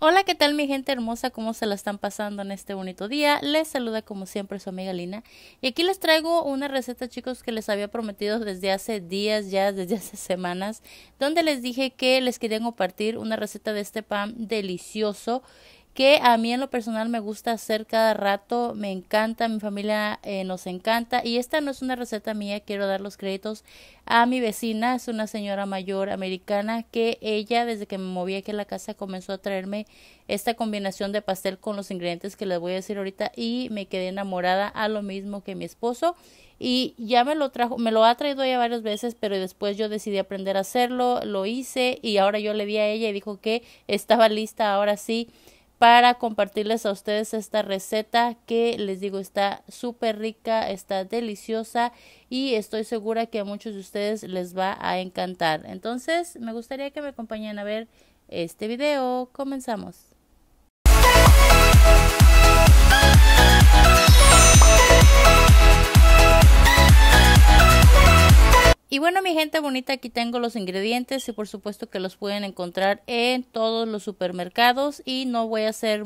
Hola, ¿qué tal mi gente hermosa? ¿Cómo se la están pasando en este bonito día? Les saluda como siempre su amiga Lina. Y aquí les traigo una receta, chicos, que les había prometido desde hace días ya, desde hace semanas, donde les dije que les quería compartir una receta de este pan delicioso que a mí en lo personal me gusta hacer cada rato, me encanta, mi familia eh, nos encanta y esta no es una receta mía, quiero dar los créditos a mi vecina, es una señora mayor americana que ella desde que me moví aquí a la casa comenzó a traerme esta combinación de pastel con los ingredientes que les voy a decir ahorita y me quedé enamorada a lo mismo que mi esposo y ya me lo trajo, me lo ha traído ya varias veces, pero después yo decidí aprender a hacerlo, lo hice y ahora yo le di a ella y dijo que estaba lista ahora sí para compartirles a ustedes esta receta que les digo está súper rica, está deliciosa y estoy segura que a muchos de ustedes les va a encantar. Entonces me gustaría que me acompañen a ver este video. Comenzamos. Y bueno, mi gente bonita, aquí tengo los ingredientes y por supuesto que los pueden encontrar en todos los supermercados y no voy a hacer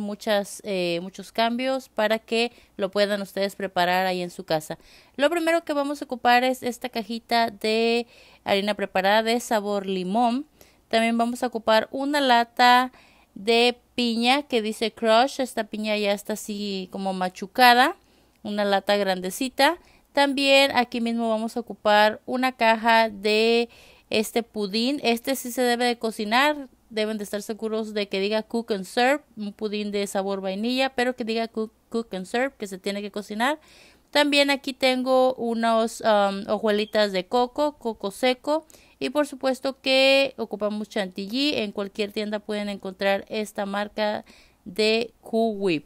eh, muchos cambios para que lo puedan ustedes preparar ahí en su casa. Lo primero que vamos a ocupar es esta cajita de harina preparada de sabor limón. También vamos a ocupar una lata de piña que dice crush. Esta piña ya está así como machucada. Una lata grandecita también aquí mismo vamos a ocupar una caja de este pudín. Este sí se debe de cocinar. Deben de estar seguros de que diga cook and serve, un pudín de sabor vainilla, pero que diga cook, and serve, que se tiene que cocinar. También aquí tengo unas um, hojuelitas de coco, coco seco. Y por supuesto que ocupamos chantilly. En cualquier tienda pueden encontrar esta marca de Cool Whip.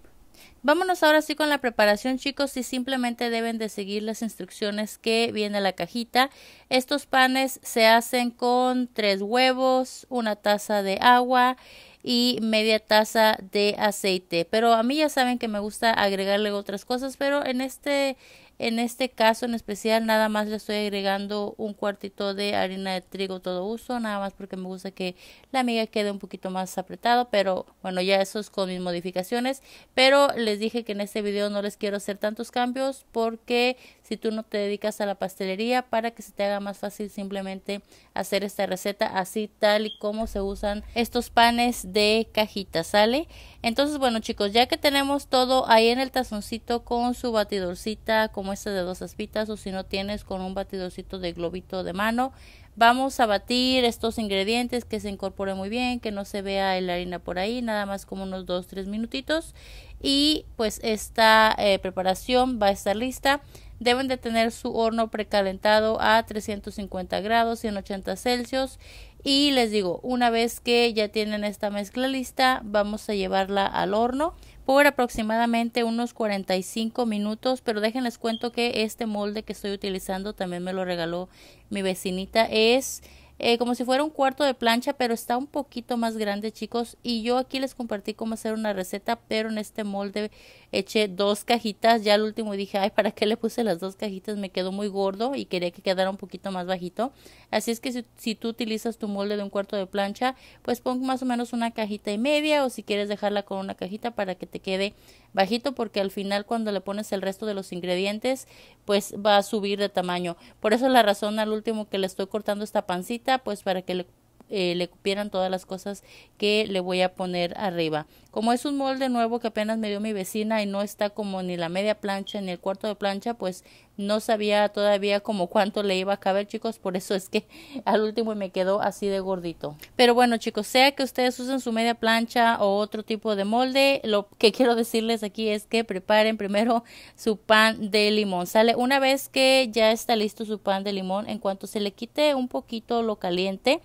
Vámonos ahora sí con la preparación chicos y simplemente deben de seguir las instrucciones que viene la cajita. Estos panes se hacen con tres huevos, una taza de agua y media taza de aceite. Pero a mí ya saben que me gusta agregarle otras cosas, pero en este en este caso en especial nada más le estoy agregando un cuartito de harina de trigo todo uso, nada más porque me gusta que la miga quede un poquito más apretado, pero bueno, ya eso es con mis modificaciones, pero les dije que en este video no les quiero hacer tantos cambios porque si tú no te dedicas a la pastelería para que se te haga más fácil simplemente hacer esta receta así tal y como se usan estos panes de cajita, ¿sale? Entonces, bueno chicos, ya que tenemos todo ahí en el tazoncito con su batidorcita como este de dos aspitas o si no tienes con un batidorcito de globito de mano, vamos a batir estos ingredientes que se incorporen muy bien, que no se vea la harina por ahí, nada más como unos 2-3 minutitos y pues esta eh, preparación va a estar lista deben de tener su horno precalentado a 350 grados 180 Celsius y les digo una vez que ya tienen esta mezcla lista vamos a llevarla al horno por aproximadamente unos 45 minutos, pero déjenles cuento que este molde que estoy utilizando también me lo regaló mi vecinita, es eh, como si fuera un cuarto de plancha, pero está un poquito más grande, chicos. Y yo aquí les compartí cómo hacer una receta, pero en este molde eché dos cajitas. Ya al último dije, ay, ¿para qué le puse las dos cajitas? Me quedó muy gordo y quería que quedara un poquito más bajito. Así es que si, si tú utilizas tu molde de un cuarto de plancha, pues pon más o menos una cajita y media o si quieres dejarla con una cajita para que te quede bajito porque al final cuando le pones el resto de los ingredientes pues va a subir de tamaño por eso la razón al último que le estoy cortando esta pancita pues para que le eh, le cupieran todas las cosas que le voy a poner arriba. Como es un molde nuevo que apenas me dio mi vecina y no está como ni la media plancha ni el cuarto de plancha, pues no sabía todavía como cuánto le iba a caber, chicos, por eso es que al último me quedó así de gordito. Pero bueno, chicos, sea que ustedes usen su media plancha o otro tipo de molde, lo que quiero decirles aquí es que preparen primero su pan de limón. Sale una vez que ya está listo su pan de limón, en cuanto se le quite un poquito lo caliente,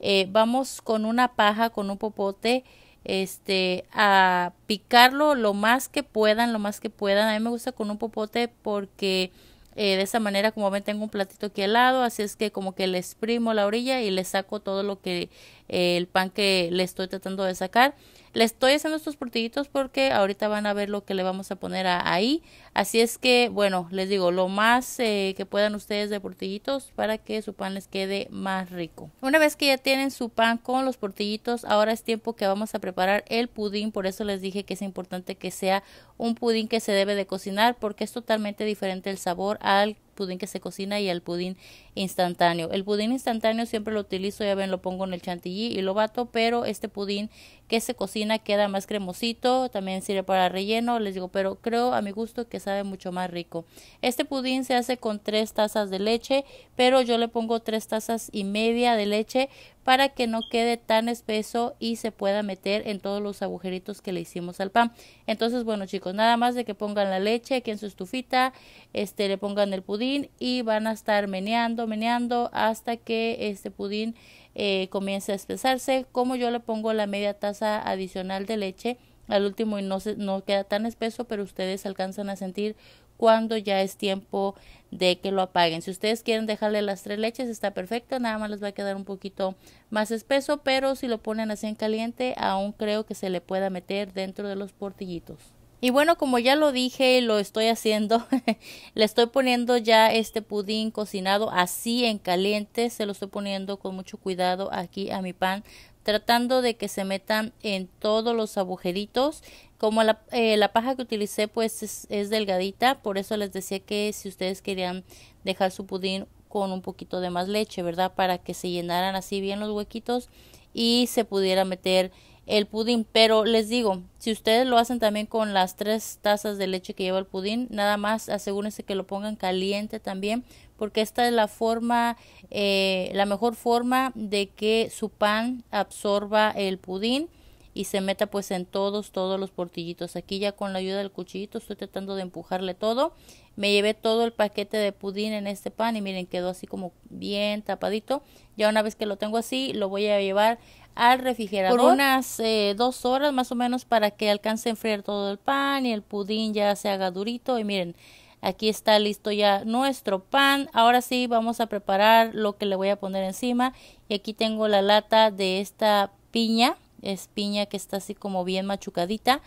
eh, vamos con una paja, con un popote, este, a picarlo lo más que puedan, lo más que puedan. A mí me gusta con un popote porque eh, de esa manera como ven tengo un platito aquí al lado, así es que como que le exprimo la orilla y le saco todo lo que el pan que le estoy tratando de sacar. Le estoy haciendo estos portillitos porque ahorita van a ver lo que le vamos a poner ahí. Así es que, bueno, les digo, lo más eh, que puedan ustedes de portillitos para que su pan les quede más rico. Una vez que ya tienen su pan con los portillitos, ahora es tiempo que vamos a preparar el pudín. Por eso les dije que es importante que sea un pudín que se debe de cocinar porque es totalmente diferente el sabor al pudín que se cocina y el pudín instantáneo. El pudín instantáneo siempre lo utilizo, ya ven, lo pongo en el chantilly y lo bato, pero este pudín que se cocina queda más cremosito, también sirve para relleno, les digo, pero creo a mi gusto que sabe mucho más rico. Este pudín se hace con tres tazas de leche, pero yo le pongo tres tazas y media de leche para que no quede tan espeso y se pueda meter en todos los agujeritos que le hicimos al pan. Entonces, bueno chicos, nada más de que pongan la leche aquí en su estufita, este, le pongan el pudín y van a estar meneando, meneando hasta que este pudín eh, comience comienza a espesarse. Como yo le pongo la media taza adicional de leche al último y no, se, no queda tan espeso, pero ustedes alcanzan a sentir cuando ya es tiempo de que lo apaguen. Si ustedes quieren dejarle las tres leches está perfecto, nada más les va a quedar un poquito más espeso, pero si lo ponen así en caliente aún creo que se le pueda meter dentro de los portillitos. Y bueno, como ya lo dije, lo estoy haciendo. le estoy poniendo ya este pudín cocinado así en caliente. Se lo estoy poniendo con mucho cuidado aquí a mi pan. Tratando de que se metan en todos los agujeritos. Como la, eh, la paja que utilicé pues es, es delgadita. Por eso les decía que si ustedes querían dejar su pudín con un poquito de más leche, ¿verdad? Para que se llenaran así bien los huequitos y se pudiera meter el pudín. Pero les digo, si ustedes lo hacen también con las tres tazas de leche que lleva el pudín, nada más asegúrense que lo pongan caliente también, porque esta es la forma, eh, la mejor forma de que su pan absorba el pudín y se meta pues en todos, todos los portillitos. Aquí ya con la ayuda del cuchillito estoy tratando de empujarle todo. Me llevé todo el paquete de pudín en este pan y miren quedó así como bien tapadito. Ya una vez que lo tengo así lo voy a llevar al refrigerador. Por unas eh, dos horas más o menos para que alcance a enfriar todo el pan y el pudín ya se haga durito. Y miren, aquí está listo ya nuestro pan. Ahora sí vamos a preparar lo que le voy a poner encima. Y aquí tengo la lata de esta piña. Es piña que está así como bien machucadita.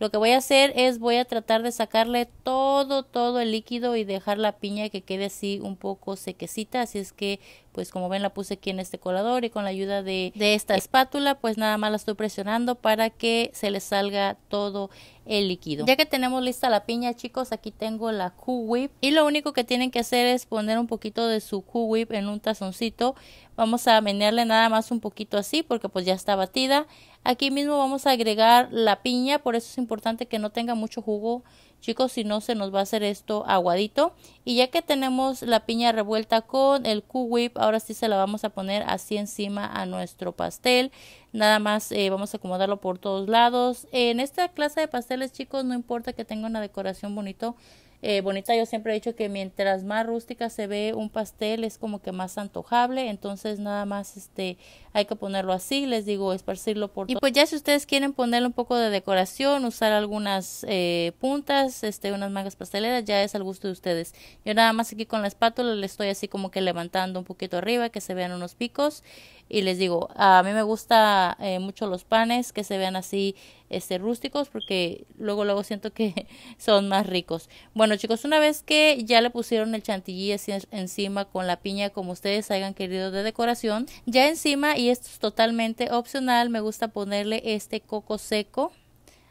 Lo que voy a hacer es voy a tratar de sacarle todo, todo el líquido y dejar la piña que quede así un poco sequecita. Así es que pues como ven la puse aquí en este colador y con la ayuda de, esta espátula pues nada más la estoy presionando para que se le salga todo el líquido. Ya que tenemos lista la piña, chicos, aquí tengo la Q Whip y lo único que tienen que hacer es poner un poquito de su Q Whip en un tazoncito. Vamos a menearle nada más un poquito así porque pues ya está batida. Aquí mismo vamos a agregar la piña, por eso es importante que no tenga mucho jugo, Chicos, si no se nos va a hacer esto aguadito. Y ya que tenemos la piña revuelta con el Q-Whip, ahora sí se la vamos a poner así encima a nuestro pastel. Nada más eh, vamos a acomodarlo por todos lados. En esta clase de pasteles, chicos, no importa que tenga una decoración bonito eh, bonita. Yo siempre he dicho que mientras más rústica se ve un pastel es como que más antojable, entonces nada más este hay que ponerlo así, les digo, esparcirlo por Y pues ya si ustedes quieren ponerle un poco de decoración, usar algunas eh, puntas, este unas mangas pasteleras, ya es al gusto de ustedes. Yo nada más aquí con la espátula le estoy así como que levantando un poquito arriba que se vean unos picos y les digo, a mí me gusta eh, mucho los panes que se vean así este rústicos porque luego luego siento que son más ricos. Bueno, chicos, una vez que ya le pusieron el chantilly encima con la piña como ustedes hayan querido de decoración, ya encima y esto es totalmente opcional, me gusta ponerle este coco seco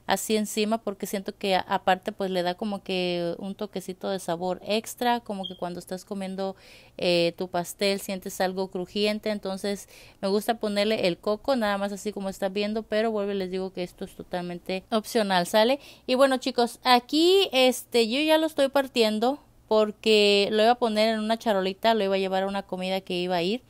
así encima porque siento que aparte pues le da como que un toquecito de sabor extra, como que cuando estás comiendo eh, tu pastel sientes algo crujiente, entonces me gusta ponerle el coco, nada más así como estás viendo, pero vuelvo y les digo que esto es totalmente opcional, ¿sale? Y bueno chicos, aquí este yo ya lo estoy partiendo porque lo iba a poner en una charolita, lo iba a llevar a una comida que iba a ir.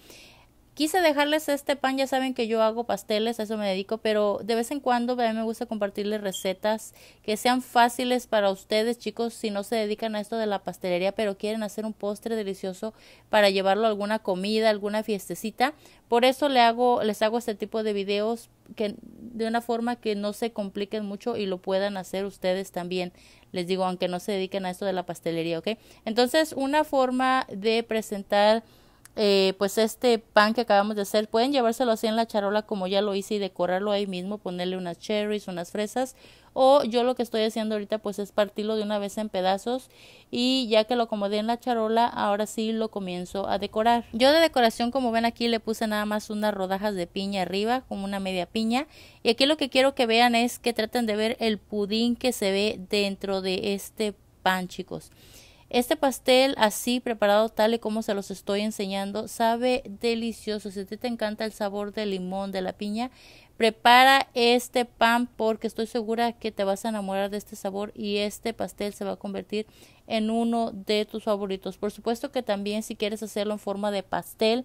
Quise dejarles este pan, ya saben que yo hago pasteles, a eso me dedico, pero de vez en cuando a mí me gusta compartirles recetas que sean fáciles para ustedes, chicos, si no se dedican a esto de la pastelería, pero quieren hacer un postre delicioso para llevarlo a alguna comida, alguna fiestecita. Por eso le hago, les hago este tipo de videos que de una forma que no se compliquen mucho y lo puedan hacer ustedes también. Les digo, aunque no se dediquen a esto de la pastelería, ¿ok? Entonces, una forma de presentar eh, pues este pan que acabamos de hacer, pueden llevárselo así en la charola como ya lo hice y decorarlo ahí mismo, ponerle unas cherries, unas fresas o yo lo que estoy haciendo ahorita pues es partirlo de una vez en pedazos y ya que lo acomodé en la charola ahora sí lo comienzo a decorar yo de decoración como ven aquí le puse nada más unas rodajas de piña arriba como una media piña y aquí lo que quiero que vean es que traten de ver el pudín que se ve dentro de este pan chicos este pastel así preparado tal y como se los estoy enseñando sabe delicioso. Si a ti te encanta el sabor del limón, de la piña, prepara este pan porque estoy segura que te vas a enamorar de este sabor y este pastel se va a convertir en uno de tus favoritos. Por supuesto que también si quieres hacerlo en forma de pastel,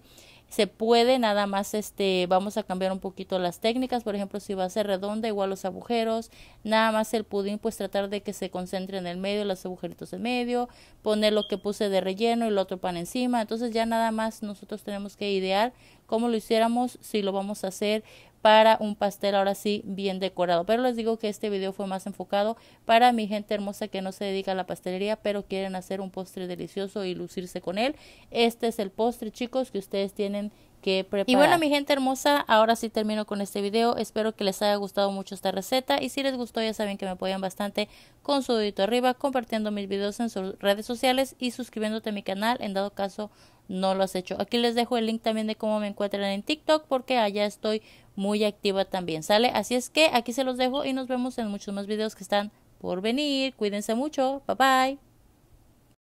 se puede nada más este vamos a cambiar un poquito las técnicas por ejemplo si va a ser redonda igual los agujeros nada más el pudín pues tratar de que se concentre en el medio los agujeritos en medio poner lo que puse de relleno y el otro pan encima entonces ya nada más nosotros tenemos que idear cómo lo hiciéramos si lo vamos a hacer para un pastel ahora sí bien decorado. Pero les digo que este video fue más enfocado para mi gente hermosa que no se dedica a la pastelería, pero quieren hacer un postre delicioso y lucirse con él. Este es el postre, chicos, que ustedes tienen que preparar. Y bueno, mi gente hermosa, ahora sí termino con este video. Espero que les haya gustado mucho esta receta. Y si les gustó, ya saben que me apoyan bastante con su dedito arriba, compartiendo mis videos en sus redes sociales y suscribiéndote a mi canal en dado caso no lo has hecho. Aquí les dejo el link también de cómo me encuentran en TikTok porque allá estoy muy activa también, ¿sale? Así es que aquí se los dejo y nos vemos en muchos más videos que están por venir. Cuídense mucho. Bye bye.